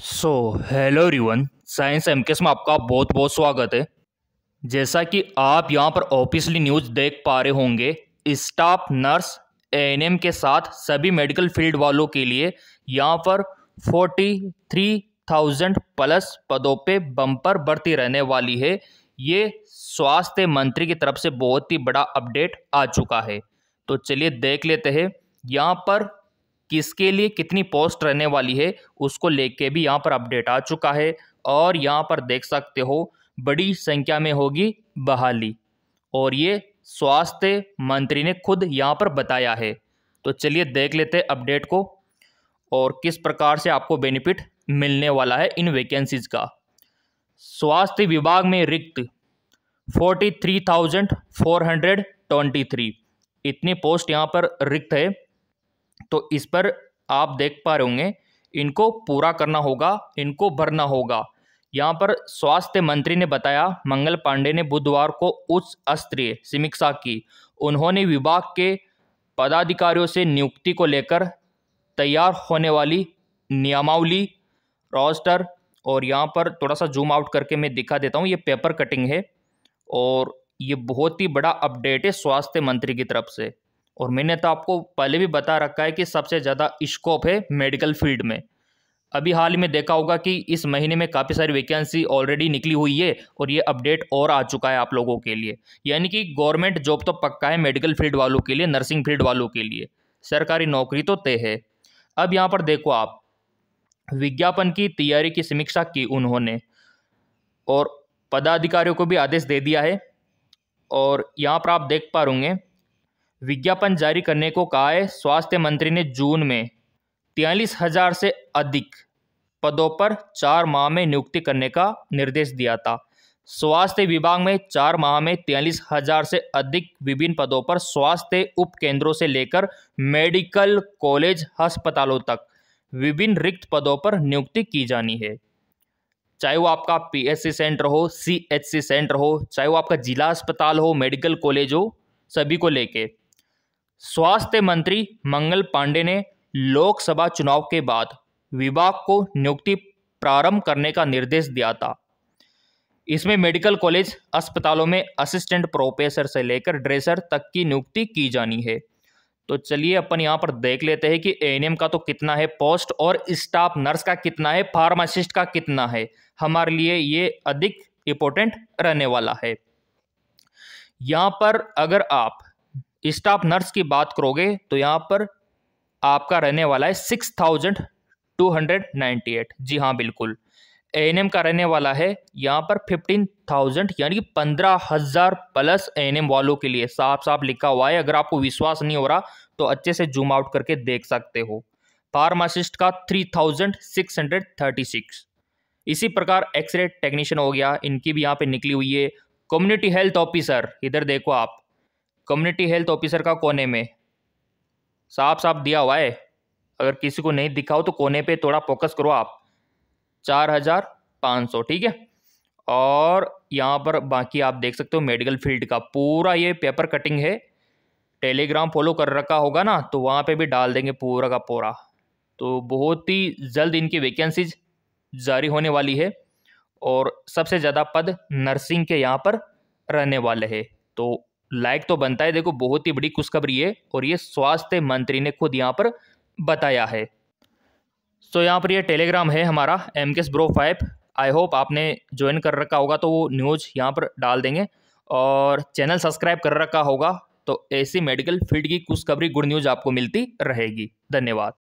सो hello रिवन science M में आपका बहुत बहुत स्वागत है जैसा कि आप यहाँ पर ऑफिसली न्यूज़ देख पा रहे होंगे स्टाफ नर्स एएनएम के साथ सभी मेडिकल फील्ड वालों के लिए यहाँ पर फोर्टी थ्री थाउजेंड प्लस पदों पे बम्पर बढ़ती रहने वाली है ये स्वास्थ्य मंत्री की तरफ से बहुत ही बड़ा अपडेट आ चुका है तो चलिए देख लेते हैं यहाँ पर किसके लिए कितनी पोस्ट रहने वाली है उसको लेके भी यहाँ पर अपडेट आ चुका है और यहाँ पर देख सकते हो बड़ी संख्या में होगी बहाली और ये स्वास्थ्य मंत्री ने खुद यहाँ पर बताया है तो चलिए देख लेते अपडेट को और किस प्रकार से आपको बेनिफिट मिलने वाला है इन वैकेंसीज का स्वास्थ्य विभाग में रिक्त forty three thousand four hundred twenty three इतनी पोस्ट यहाँ पर रिक्त है तो इस पर आप देख पा रहे होंगे इनको पूरा करना होगा इनको भरना होगा यहाँ पर स्वास्थ्य मंत्री ने बताया मंगल पांडे ने बुधवार को उच्च स्तरीय समीक्षा की उन्होंने विभाग के पदाधिकारियों से नियुक्ति को लेकर तैयार होने वाली नियमावली रोस्टर और यहाँ पर थोड़ा सा जूम आउट करके मैं दिखा देता हूँ ये पेपर कटिंग है और ये बहुत ही बड़ा अपडेट है स्वास्थ्य मंत्री की तरफ से और मैंने तो आपको पहले भी बता रखा है कि सबसे ज़्यादा स्कोप है मेडिकल फील्ड में अभी हाल में देखा होगा कि इस महीने में काफ़ी सारी वैकेंसी ऑलरेडी निकली हुई है और ये अपडेट और आ चुका है आप लोगों के लिए यानी कि गवर्नमेंट जॉब तो पक्का है मेडिकल फील्ड वालों के लिए नर्सिंग फील्ड वालों के लिए सरकारी नौकरी तो तय है अब यहाँ पर देखो आप विज्ञापन की तैयारी की समीक्षा की उन्होंने और पदाधिकारियों को भी आदेश दे दिया है और यहाँ पर आप देख पा रूंगे विज्ञापन जारी करने को कहा है स्वास्थ्य मंत्री ने जून में तियालीस हजार से अधिक पदों पर चार माह में नियुक्ति करने का निर्देश दिया था स्वास्थ्य विभाग में चार माह में तैंतालीस हजार से अधिक विभिन्न पदों पर स्वास्थ्य उप केंद्रों से लेकर मेडिकल कॉलेज अस्पतालों तक विभिन्न रिक्त पदों पर नियुक्ति की जानी है चाहे वो आपका पीएससी सेंटर हो सीएचसी सेंटर हो चाहे वो आपका जिला अस्पताल हो मेडिकल कॉलेज हो सभी को लेके स्वास्थ्य मंत्री मंगल पांडे ने लोकसभा चुनाव के बाद विभाग को नियुक्ति प्रारंभ करने का निर्देश दिया था इसमें मेडिकल कॉलेज अस्पतालों में असिस्टेंट प्रोफेसर से लेकर ड्रेसर तक की नियुक्ति की जानी है तो चलिए अपन यहाँ पर देख लेते हैं कि ए का तो कितना है पोस्ट और स्टाफ नर्स का कितना है फार्मासिस्ट का कितना है हमारे लिए ये अधिक इम्पोर्टेंट रहने वाला है यहाँ पर अगर आप स्टाफ नर्स की बात करोगे तो यहाँ पर आपका रहने वाला है six thousand two hundred ninety eight जी हाँ बिल्कुल ए का रहने वाला है यहाँ पर फिफ्टीन थाउजेंड यानी कि पंद्रह हज़ार प्लस ए वालों के लिए साफ साफ लिखा हुआ है अगर आपको विश्वास नहीं हो रहा तो अच्छे से जूम आउट करके देख सकते हो फार्मासिस्ट का three thousand six hundred thirty six इसी प्रकार एक्सरे टेक्नीशियन हो गया इनकी भी यहाँ पे निकली हुई है कम्युनिटी हेल्थ ऑफिसर इधर देखो आप कम्युनिटी हेल्थ ऑफिसर का कोने में साफ साफ दिया हुआ है अगर किसी को नहीं दिखाओ तो कोने पे थोड़ा फोकस करो आप चार हज़ार पाँच सौ ठीक है और यहाँ पर बाकी आप देख सकते हो मेडिकल फील्ड का पूरा ये पेपर कटिंग है टेलीग्राम फॉलो कर रखा होगा ना तो वहाँ पे भी डाल देंगे पूरा का पूरा तो बहुत ही जल्द इनकी वैकेंसीज जारी होने वाली है और सबसे ज़्यादा पद नर्सिंग के यहाँ पर रहने वाले हैं तो लायक तो बनता है देखो बहुत ही बड़ी खुशखबरी है और ये स्वास्थ्य मंत्री ने खुद यहाँ पर बताया है सो so, यहाँ पर ये टेलीग्राम है हमारा एम के ब्रो फाइव आई होप आपने ज्वाइन कर रखा होगा तो वो न्यूज़ यहाँ पर डाल देंगे और चैनल सब्सक्राइब कर रखा होगा तो ऐसी मेडिकल फील्ड की खुशखबरी गुड न्यूज़ आपको मिलती रहेगी धन्यवाद